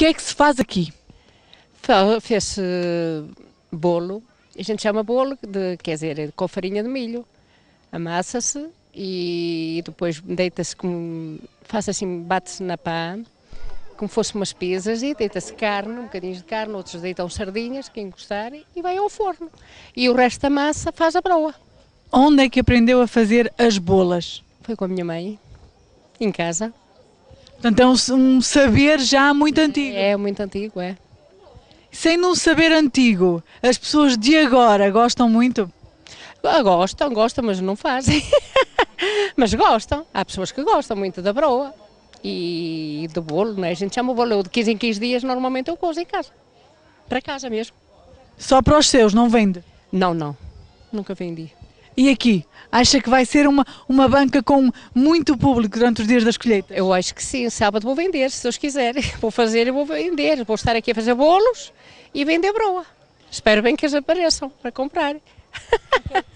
que é que se faz aqui? Fez-se bolo, a gente chama bolo, de, quer dizer, é com farinha de milho. Amassa-se e depois deita-se, faz assim, bate-se na pá, como fosse umas pesas e deita-se carne, um bocadinho de carne, outros deitam sardinhas, quem gostar, e vai ao forno. E o resto da massa faz a broa. Onde é que aprendeu a fazer as bolas? Foi com a minha mãe, em casa. Portanto, é um, um saber já muito antigo. É, é muito antigo, é. Sendo um saber antigo, as pessoas de agora gostam muito? Ah, gostam, gostam, mas não fazem. mas gostam. Há pessoas que gostam muito da broa e do bolo, é? A gente chama o bolo. Eu de 15 em 15 dias normalmente eu cozo em casa. Para casa mesmo. Só para os seus, não vende? Não, não. Nunca vendi. E aqui? Acha que vai ser uma, uma banca com muito público durante os dias das colheitas? Eu acho que sim. Sábado vou vender, se Deus quiser. Vou fazer e vou vender. Vou estar aqui a fazer bolos e vender broa. Espero bem que eles apareçam para comprar.